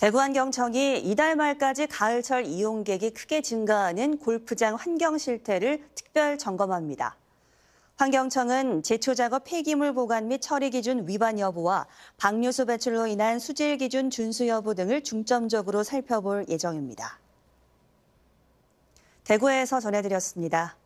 대구환경청이 이달 말까지 가을철 이용객이 크게 증가하는 골프장 환경 실태를 특별 점검합니다. 환경청은 제초작업 폐기물 보관 및 처리 기준 위반 여부와 방류수 배출로 인한 수질 기준 준수 여부 등을 중점적으로 살펴볼 예정입니다. 대구에서 전해드렸습니다.